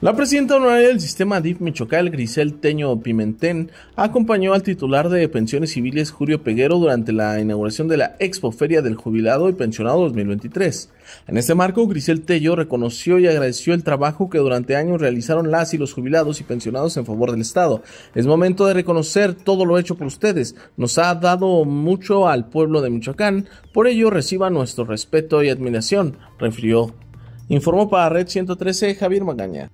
La presidenta honoraria del sistema DIF Michoacán, Grisel Teño Pimentén, acompañó al titular de Pensiones Civiles, Julio Peguero, durante la inauguración de la Expoferia del Jubilado y Pensionado 2023. En este marco, Grisel Tello reconoció y agradeció el trabajo que durante años realizaron las y los jubilados y pensionados en favor del Estado. Es momento de reconocer todo lo hecho por ustedes. Nos ha dado mucho al pueblo de Michoacán, por ello reciba nuestro respeto y admiración, refirió. Informó para Red 113 Javier Magaña.